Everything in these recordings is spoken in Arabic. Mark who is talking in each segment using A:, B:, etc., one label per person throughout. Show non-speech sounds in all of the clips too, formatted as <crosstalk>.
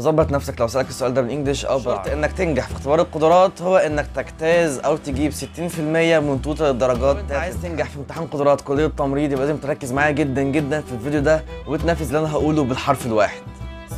A: فظبط نفسك لو سالك السؤال ده بالانجلش او شرط انك تنجح في اختبار القدرات هو انك تجتاز او تجيب 60% من توتال الدرجات انت عايز تنجح في امتحان قدرات كليه التمريض يبقى لازم تركز معايا جدا جدا في الفيديو ده وتنفذ اللي انا هقوله بالحرف الواحد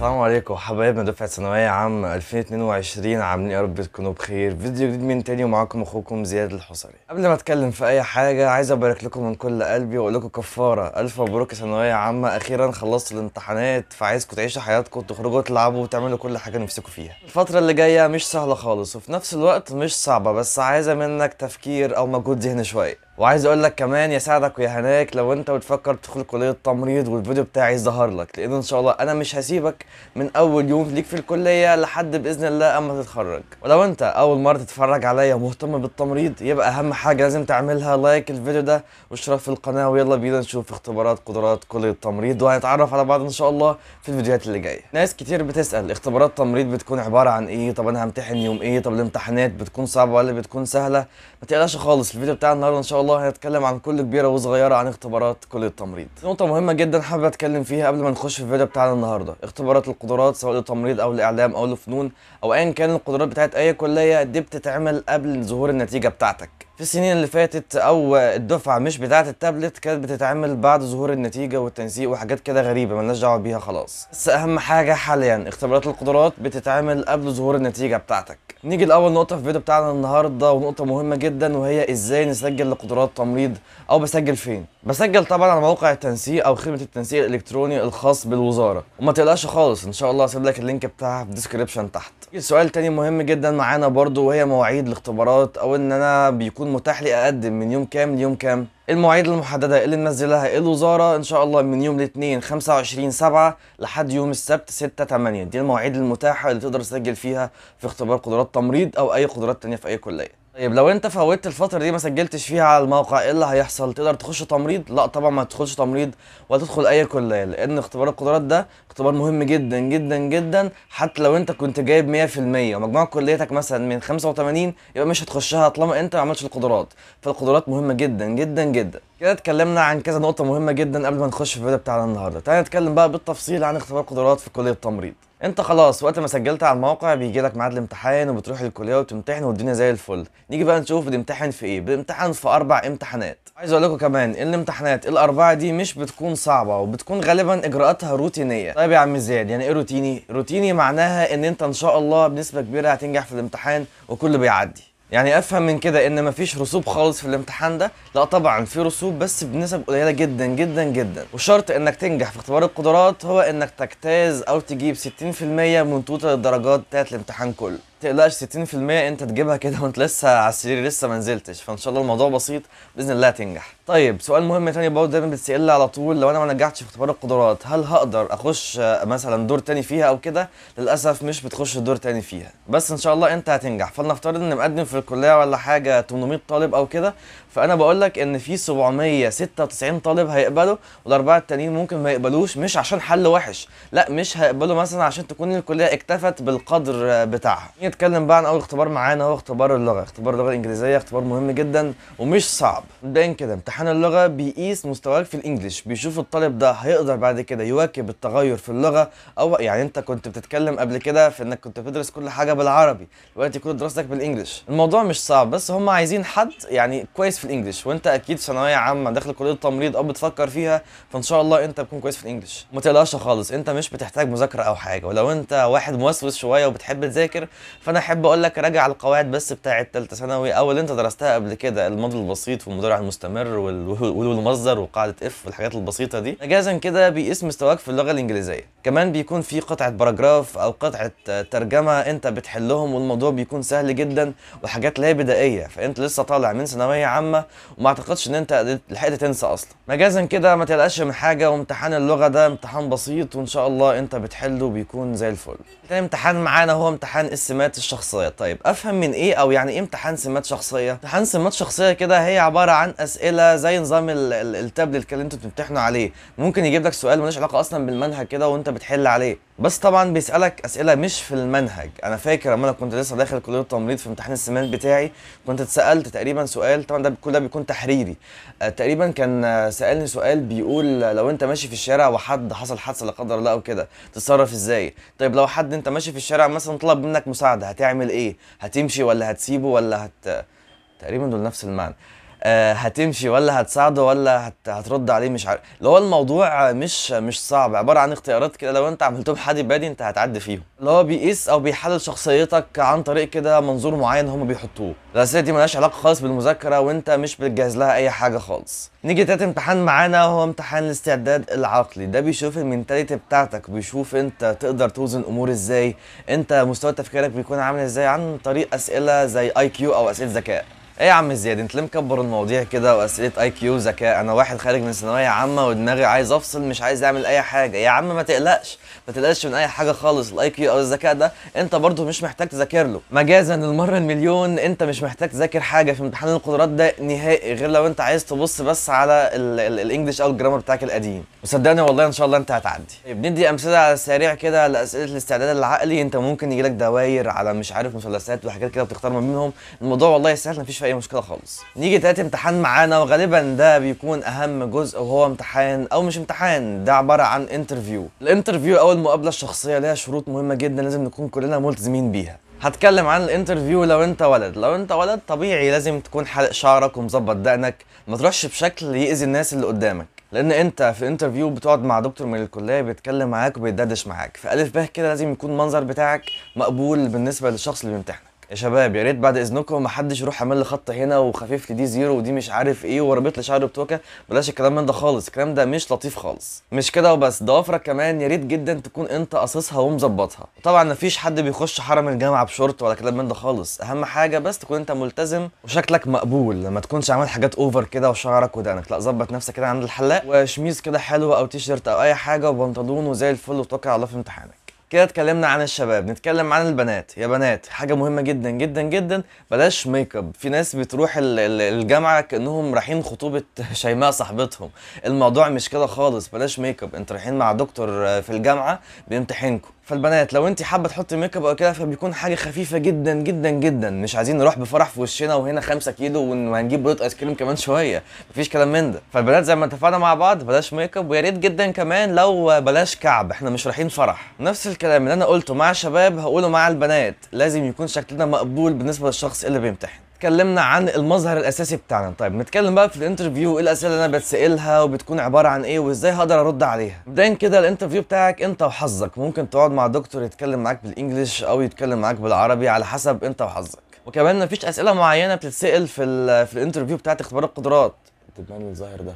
A: السلام عليكم حبايبنا دفعة ثانوية عام 2022 عاملين إيه يا رب تكونوا بخير فيديو جديد من تاني ومعاكم اخوكم زياد الحصري قبل ما اتكلم في اي حاجة عايز ابارك لكم من كل قلبي واقول لكم كفارة الف مبروك ثانوية عامة اخيرا خلصت الامتحانات فعايزكم تعيشوا حياتكم تخرجوا تلعبوا وتعملوا كل حاجة نفسكم فيها الفترة اللي جاية مش سهلة خالص وفي نفس الوقت مش صعبة بس عايزة منك تفكير او مجهود ذهني شوية وعايز اقول لك كمان يا سعدك ويا هناك لو انت بتفكر تدخل كليه التمريض والفيديو بتاعي ظهر لك لان ان شاء الله انا مش هسيبك من اول يوم ليك في الكليه لحد باذن الله اما تتخرج ولو انت اول مره تتفرج عليا مهتم بالتمريض يبقى اهم حاجه لازم تعملها لايك الفيديو ده واشتراك في القناه ويلا بينا نشوف اختبارات قدرات كليه التمريض وهنتعرف على بعض ان شاء الله في الفيديوهات اللي جايه ناس كتير بتسال اختبارات التمريض بتكون عباره عن ايه طب انا همتحن يوم ايه طب الامتحانات بتكون صعبه ولا بتكون سهله ما تقلقش خالص الفيديو بتاع النهارده ان شاء الله الله هنتكلم عن كل كبيره وصغيره عن اختبارات كل التمريض نقطه مهمه جدا حابب اتكلم فيها قبل ما نخش في الفيديو بتاعنا النهارده اختبارات القدرات سواء للتمريض او الاعلام او الفنون او ايا كان القدرات بتاعت اي كليه دي بتتعمل قبل ظهور النتيجه بتاعتك في السنين اللي فاتت او الدفعه مش بتاعه التابلت كانت بتتعمل بعد ظهور النتيجه والتنسيق وحاجات كده غريبه ملناش دعوه بيها خلاص بس اهم حاجه حاليا اختبارات القدرات بتتعمل قبل ظهور النتيجه بتاعتك نيجي لاول نقطه في الفيديو بتاعنا النهارده ونقطه مهمه جدا وهي ازاي نسجل لقدرات تمريض او بسجل فين بسجل طبعا على موقع التنسيق او خدمه التنسيق الالكتروني الخاص بالوزاره وما تقلقش خالص ان شاء الله هسيب لك اللينك بتاعها في الديسكربشن تحت سؤال تاني مهم جدا معانا برضو وهي مواعيد الاختبارات او ان انا بيكون متاح لي اقدم من يوم كام ليوم كام المواعيد المحدده اللي منزلها الوزاره ان شاء الله من يوم الاثنين 25 7 لحد يوم السبت 6 8 دي المواعيد المتاحه اللي تقدر تسجل فيها في اختبار قدرات تمريض او اي قدرات تانية في اي كليه طيب لو انت فوتت الفتره دي ما سجلتش فيها على الموقع ايه اللي هيحصل تقدر تخش تمريض لا طبعا ما تدخلش تمريض ولا تدخل اي كليه لان اختبار القدرات ده اختبار مهم جدا جدا جدا حتى لو انت كنت جايب 100% ومجموع كليتك مثلا من 85 يبقى مش هتخشها طالما انت ما عملتش القدرات فالقدرات مهمه جدا جدا جدا كده اتكلمنا عن كذا نقطه مهمه جدا قبل ما نخش في الفيديو بتاعنا النهارده تعالى نتكلم بقى بالتفصيل عن اختبار قدرات في كليه التمريض انت خلاص وقت ما سجلت على الموقع بيجي لك ميعاد الامتحان وبتروح الكليه وبتمتحن والدنيا زي الفل نيجي بقى نشوف بنمتحن في ايه بنمتحن في اربع امتحانات عايز اقول لكم كمان الامتحانات الاربعه دي مش بتكون صعبه وبتكون غالبا اجراءاتها روتينيه طيب يا عم زياد يعني ايه روتيني روتيني معناها ان انت ان شاء الله بنسبه كبيره هتنجح في الامتحان وكله بيعدي يعني افهم من كده ان مفيش رسوب خالص في الامتحان ده لا طبعا في رسوب بس بنسب قليله جدا جدا جدا وشرط انك تنجح في اختبار القدرات هو انك تجتاز او تجيب 60% من توتال الدرجات بتاعت الامتحان كله تقلقش 60% انت تجيبها كده وانت لسه على السرير لسه ما نزلتش فان شاء الله الموضوع بسيط باذن الله هتنجح طيب سؤال مهم تاني برضه دايما بتسال على طول لو انا ما نجحتش في اختبار القدرات هل هقدر اخش آه، مثلا دور تاني فيها او كده للاسف مش بتخش دور تاني فيها بس ان شاء الله انت هتنجح فلنفترض ان مقدم في الكليه ولا حاجه 800 طالب او كده فانا بقول لك ان في 796 طالب هيقبلوا والاربعه التانيين ممكن ما يقبلوش مش عشان حل وحش لا مش هيقبلوا مثلا عشان تكون الكليه اكتفت بالقدر آه، بتاعها نتكلم بقى عن اول اختبار معانا هو اختبار اللغه اختبار اللغه الانجليزيه اختبار مهم جدا ومش صعب مبدئيا كده امتحان اللغه بيقيس مستواك في الانجليش بيشوف الطالب ده هيقدر بعد كده يواكب التغير في اللغه او يعني انت كنت بتتكلم قبل كده في انك كنت بتدرس كل حاجه بالعربي دلوقتي كل دراستك بالانجليش الموضوع مش صعب بس هم عايزين حد يعني كويس في الانجليش وانت اكيد ثانويه عامه داخل كليه التمريض او بتفكر فيها فان شاء الله انت بتكون كويس في الانجليش ما تقلقش خالص انت مش بتحتاج مذاكره او حاجه ولو انت واحد موسوس شويه وبتحب تذاكر فانا احب اقول لك راجع القواعد بس بتاعه ثالثه ثانوي او اللي انت درستها قبل كده الماضي البسيط والمضارع المستمر والمصدر وقاعده اف والحاجات البسيطه دي مجازا كده بيقيس مستواك في اللغه الانجليزيه كمان بيكون في قطعه باراجراف او قطعه ترجمه انت بتحلهم والموضوع بيكون سهل جدا وحاجات لا بدائيه فانت لسه طالع من ثانويه عامه وما اعتقدش ان انت لحقت تنسى اصلا مجازا كده ما تقلقش من حاجه وامتحان اللغه ده امتحان بسيط وان شاء الله انت بتحله بيكون زي الفل تاني امتحان معانا هو امتحان السمات سمات الشخصيه طيب افهم من ايه او يعني ايه امتحان سمات شخصيه امتحان سمات شخصيه كده هي عباره عن اسئله زي نظام التابلت اللي انتوا بتمتحنوا عليه ممكن يجيب لك سؤال ملوش علاقه اصلا بالمنهج كده وانت بتحل عليه بس طبعا بيسالك اسئله مش في المنهج انا فاكر لما انا كنت لسه داخل كليه التمريض في امتحان السمان بتاعي كنت اتسالت تقريبا سؤال طبعا ده كل ده بيكون تحريري آه، تقريبا كان آه، سالني سؤال بيقول آه، لو انت ماشي في الشارع وحد حصل حادثه لا قدر الله او كده تتصرف ازاي طيب لو حد انت ماشي في الشارع مثلا طلب منك مساعده هتعمل ايه هتمشي ولا هتسيبه ولا هت تقريبا دول نفس المعنى آه، هتمشي ولا هتساعده ولا هت... هترد عليه مش عارف اللي هو الموضوع مش مش صعب عباره عن اختيارات كده لو انت عملتهم حد بادي انت هتعدي فيهم اللي هو بيقيس او بيحلل شخصيتك عن طريق كده منظور معين هم بيحطوه الاسئله دي ملهاش علاقه خالص بالمذاكره وانت مش بتجهز لها اي حاجه خالص نيجي تالت امتحان معانا هو امتحان الاستعداد العقلي ده بيشوف المينتاليتي بتاعتك بيشوف انت تقدر توزن امور ازاي انت مستوى تفكيرك بيكون عامل ازاي عن طريق اسئله زي اي كيو او اسئله ذكاء ايه يا عم زياد انت ليه مكبر المواضيع كده واسئله اي كيو ذكاء انا واحد خارج من ثانويه عامه ودماغي عايز افصل مش عايز اعمل اي حاجه يا عم ما تقلقش ما تقلقش من اي حاجه خالص الاي كيو او الذكاء ده انت برضه مش محتاج تذاكر له مجازا المره المليون انت مش محتاج تذاكر حاجه في امتحان القدرات ده نهائي غير لو انت عايز تبص بس على الانجليش او الجرامر بتاعك القديم وصدقني والله ان شاء الله انت هتعدي بندي طيب امثله على السريع كده لاسئله الاستعداد العقلي انت ممكن يجيلك دواير على مش عارف مثلثات وحاجات كده بتختار ما بينهم الموضوع والله سهل مفيش في اي مشكله خالص نيجي تلات امتحان معانا وغالبا ده بيكون اهم جزء وهو امتحان او مش امتحان ده عباره عن انترفيو الانترفيو او المقابله الشخصيه ليها شروط مهمه جدا لازم نكون كلنا ملتزمين بيها هتكلم عن الانترفيو لو انت ولد لو انت ولد طبيعي لازم تكون حلق شعرك ومظبط دقنك ما تروحش بشكل يأذي الناس اللي قدامك لان انت في انترفيو بتقعد مع دكتور من الكليه بيتكلم معاك وبيدردش معاك فالف به كده لازم يكون المنظر بتاعك مقبول بالنسبه للشخص اللي بيمتحنك يا شباب يا ريت بعد اذنكم ما حدش يروح عامل لي خط هنا وخفيف لي دي زيرو ودي مش عارف ايه وربط لي شعري بتوكه بلاش الكلام من ده خالص الكلام ده مش لطيف خالص مش كده وبس ضوافرك كمان يا ريت جدا تكون انت قاصصها ومظبطها طبعا ما فيش حد بيخش حرم الجامعه بشورت ولا كلام من ده خالص اهم حاجه بس تكون انت ملتزم وشكلك مقبول لما تكونش عامل حاجات اوفر كده وشعرك ودقنك لا ظبط نفسك كده عند الحلاق وشميز كده حلو او تيشيرت او اي حاجه وبنطلون وزي الفل وتوكل على الله في امتحانك كده اتكلمنا عن الشباب نتكلم عن البنات يا بنات حاجه مهمه جدا جدا جدا بلاش ميك اب في ناس بتروح الجامعه كانهم رايحين خطوبه <laughs> شيماء صاحبتهم الموضوع مش كده خالص بلاش ميك اب انتوا رايحين مع دكتور في الجامعه بيمتحنكم فالبنات لو انت حابه تحطي ميك اب او كده فبيكون حاجه خفيفه جدا جدا جدا مش عايزين نروح بفرح في وشنا وهنا 5 كيلو وهنجيب بيض ايس كريم كمان شويه مفيش كلام من ده فالبنات زي ما اتفقنا مع بعض بلاش ميك اب ويا ريت جدا كمان لو بلاش كعب احنا مش رايحين فرح نفس الكلام اللي انا قلته مع الشباب هقوله مع البنات لازم يكون شكلنا مقبول بالنسبه للشخص اللي بيمتحن اتكلمنا عن المظهر الاساسي بتاعنا طيب نتكلم بقى في الانترفيو ايه الاسئله اللي انا بتسالها وبتكون عباره عن ايه وازاي هقدر ارد عليها مبدئيا كده الانترفيو بتاعك انت وحظك ممكن تقعد مع دكتور يتكلم معاك بالانجلش او يتكلم معاك بالعربي على حسب انت وحظك وكمان مفيش اسئله معينه بتتسال في في الانترفيو بتاعت اختبار القدرات تبان الظاهر ده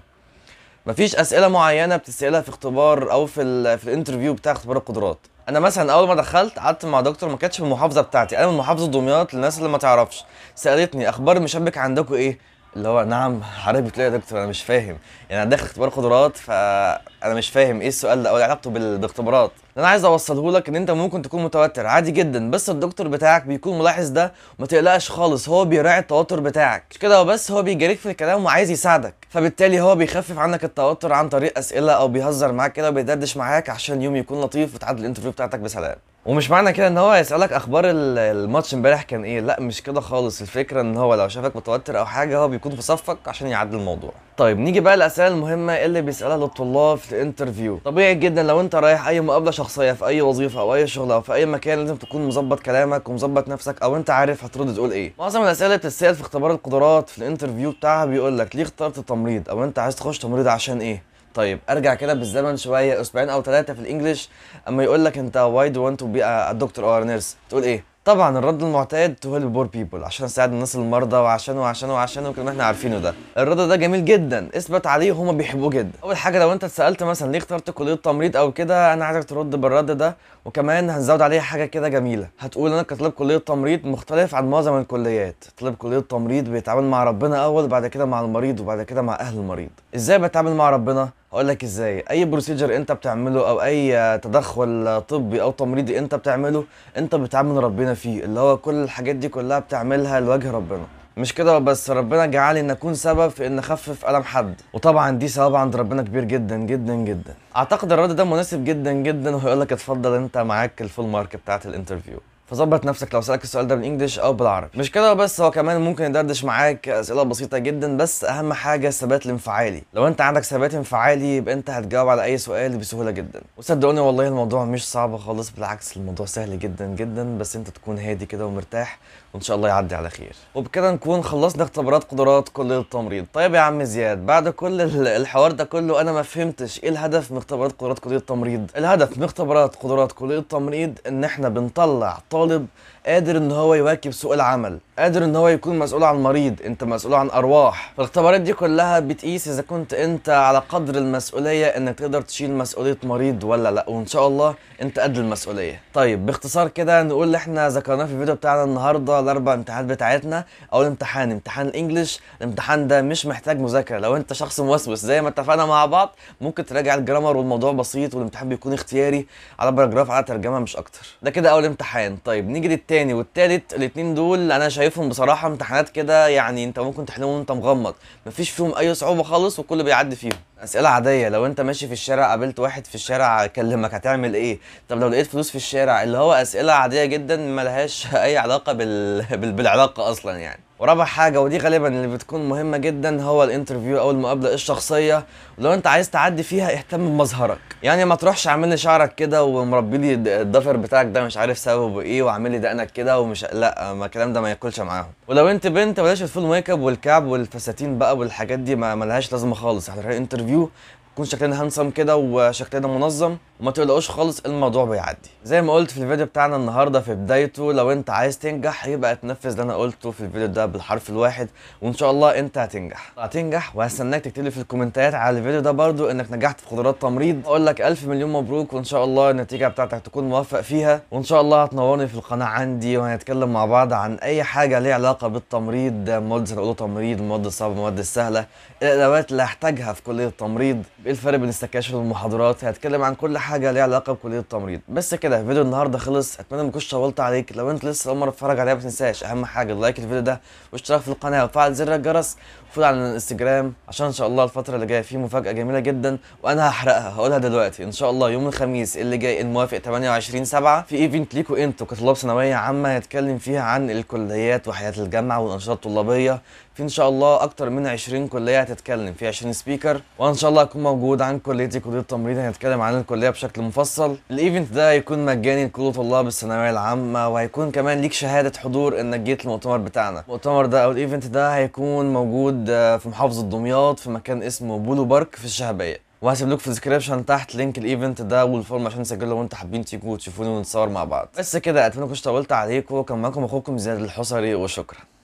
A: مفيش اسئله معينه بتسالها في اختبار او في الـ في الانترفيو بتاع اختبار القدرات انا مثلا اول ما دخلت قعدت مع دكتور ما كانتش في المحافظه بتاعتي انا من محافظه دمياط للناس اللي ما تعرفش سالتني اخبار مشبك عندكم ايه اللي هو نعم حضرتك بتقول يا دكتور انا مش فاهم يعني انا داخل اختبار قدرات فانا مش فاهم ايه السؤال ده او علاقته بالاختبارات اللي انا عايز اوصله لك ان انت ممكن تكون متوتر عادي جدا بس الدكتور بتاعك بيكون ملاحظ ده وما تقلقش خالص هو بيراعي التوتر بتاعك مش كده وبس هو بيجاريك في الكلام وعايز يساعدك فبالتالي هو بيخفف عنك التوتر عن طريق اسئله او بيهزر معاك كده وبيدردش معاك عشان اليوم يكون لطيف وتعدي الانترفيو بتاعتك بسلام ومش معنى كده ان هو هيسالك اخبار الماتش امبارح كان ايه لا مش كده خالص الفكره ان هو لو شافك متوتر او حاجه هو بيكون في صفك عشان يعدل الموضوع طيب نيجي بقى للاسئله المهمه اللي بيسالها للطلاب في الانترفيو طبيعي جدا لو انت رايح اي مقابله شخصيه في اي وظيفه او اي شغل او في اي مكان لازم تكون مظبط كلامك ومظبط نفسك او انت عارف هترد تقول ايه معظم الاسئله اللي بتتسال في اختبار القدرات في الانترفيو بتاعها بيقول لك ليه اخترت التمريض او انت عايز تخش تمريض عشان ايه طيب ارجع كده بالزمن شويه اسبوعين او ثلاثه في الانجليش اما يقول لك انت واي دو وانت تو بي ا دكتور اور نيرس تقول ايه طبعا الرد المعتاد تو هيلب بور بيبل عشان اساعد الناس المرضى وعشان وعشان وعشان وكل ما احنا عارفينه ده الرد ده جميل جدا اثبت عليه وهما بيحبوه جدا اول حاجه لو انت اتسالت مثلا ليه اخترت كليه تمريض او كده انا عايزك ترد بالرد ده وكمان هنزود عليه حاجه كده جميله هتقول انا كطالب كليه تمريض مختلف عن معظم الكليات طالب كليه تمريض بيتعامل مع ربنا اول بعد كده مع المريض وبعد كده مع اهل المريض ازاي بتعامل مع ربنا هقول لك ازاي اي بروسيجر انت بتعمله او اي تدخل طبي او تمريضي انت بتعمله انت بتعامل ربنا فيه اللي هو كل الحاجات دي كلها بتعملها لوجه ربنا مش كده بس ربنا جعلني ان اكون سبب في ان اخفف الم حد وطبعا دي ثواب عند ربنا كبير جدا جدا جدا اعتقد الرد ده مناسب جدا جدا وهيقول لك اتفضل انت معاك الفول مارك بتاعت الانترفيو فظبط نفسك لو سالك السؤال ده بالانجلش او بالعربي مش كده بس هو كمان ممكن يدردش معاك اسئله بسيطه جدا بس اهم حاجه الثبات الانفعالي لو انت عندك ثبات انفعالي يبقى انت هتجاوب على اي سؤال بسهوله جدا وصدقوني والله الموضوع مش صعب خالص بالعكس الموضوع سهل جدا جدا بس انت تكون هادي كده ومرتاح وان شاء الله يعدي على خير وبكده نكون خلصنا اختبارات قدرات كليه التمريض طيب يا عم زياد بعد كل الحوار ده كله انا ما فهمتش ايه الهدف من اختبارات قدرات كليه التمريض الهدف من اختبارات قدرات كليه التمريض ان احنا بنطلع all the قادر ان هو يواكب سوق العمل قادر ان هو يكون مسؤول عن مريض انت مسؤول عن ارواح فالاختبارات دي كلها بتقيس اذا كنت انت على قدر المسؤوليه انك تقدر تشيل مسؤوليه مريض ولا لا وان شاء الله انت قد المسؤوليه طيب باختصار كده نقول اللي احنا ذكرناه في الفيديو بتاعنا النهارده الاربع امتحانات بتاعتنا اول امتحان امتحان الانجليش الامتحان ده مش محتاج مذاكره لو انت شخص موسوس زي ما اتفقنا مع بعض ممكن تراجع الجرامر والموضوع بسيط والامتحان بيكون اختياري على باراجراف على ترجمه مش اكتر ده كده اول امتحان طيب نيجي للتاني التاني والتالت الاتنين دول انا شايفهم بصراحه امتحانات كده يعني انت ممكن تحلهم وانت مغمض مفيش فيهم اي صعوبه خالص والكل بيعدي فيهم اسئله عاديه لو انت ماشي في الشارع قابلت واحد في الشارع كلمك هتعمل ايه طب لو لقيت فلوس في الشارع اللي هو اسئله عاديه جدا ملهاش <laughs> اي علاقه بال... بالعلاقه اصلا يعني ورابع حاجه ودي غالبا اللي بتكون مهمه جدا هو الانترفيو او المقابله الشخصيه ولو انت عايز تعدي فيها اهتم بمظهرك يعني ما تروحش عامل لي شعرك كده ومربي لي الضفر بتاعك ده مش عارف سببه ايه وعامل لي دقنك كده ومش لا ما الكلام ده ما ياكلش معاهم ولو انت بنت بلاش الفول ميك اب والكعب والفساتين بقى والحاجات دي ما ملهاش لازمه خالص احنا رايحين انترفيو يكون شكلنا هانسم كده وشكلنا منظم وما تقلقوش خالص الموضوع بيعدي زي ما قلت في الفيديو بتاعنا النهارده في بدايته لو انت عايز تنجح يبقى تنفذ اللي انا قلته في الفيديو ده بالحرف الواحد وان شاء الله انت هتنجح هتنجح وهستناك تكتب لي في الكومنتات على الفيديو ده برضو انك نجحت في قدرات تمريض اقول لك الف مليون مبروك وان شاء الله النتيجه بتاعتك تكون موفق فيها وان شاء الله هتنورني في القناه عندي وهنتكلم مع بعض عن اي حاجه ليها علاقه بالتمريض مواد زي تمريض مواد الصعبه مواد السهله الادوات اللي هحتاجها في كليه التمريض ايه الفرق بين السكاشن والمحاضرات هتكلم عن كل حاجه ليها علاقه بكليه التمريض بس كده فيديو النهارده خلص اتمنى ما اكونش طولت عليك لو انت لسه اول مره تتفرج عليها ما تنساش اهم حاجه لايك الفيديو ده واشتراك في القناه وفعل زر الجرس وفوت على الانستجرام عشان ان شاء الله الفتره اللي جايه في مفاجاه جميله جدا وانا هحرقها هقولها دلوقتي ان شاء الله يوم الخميس اللي جاي الموافق 28 7 في ايفنت ليكوا انتوا كطلاب ثانويه عامه هيتكلم فيها عن الكليات وحياه الجامعه والانشطه الطلابيه في ان شاء الله اكتر من 20 كليه هتتكلم في 20 سبيكر وانا ان شاء الله هكون موجود عن كليتي كليه التمريض هنتكلم عن الكليه بشكل مفصل الايفنت ده هيكون مجاني لكل طلاب الثانويه العامه وهيكون كمان ليك شهاده حضور انك جيت المؤتمر بتاعنا المؤتمر ده او الايفنت ده هيكون موجود آه، في محافظه دمياط في مكان اسمه بولو بارك في الشهبيه وهسيب لكم في الديسكربشن تحت لينك الايفنت ده والفورم عشان تسجلوا لو انتوا حابين تيجوا وتشوفوني ونتصور مع بعض بس كده اتمنى كنت طولت عليكم كان معاكم اخوكم زياد الحصري وشكرا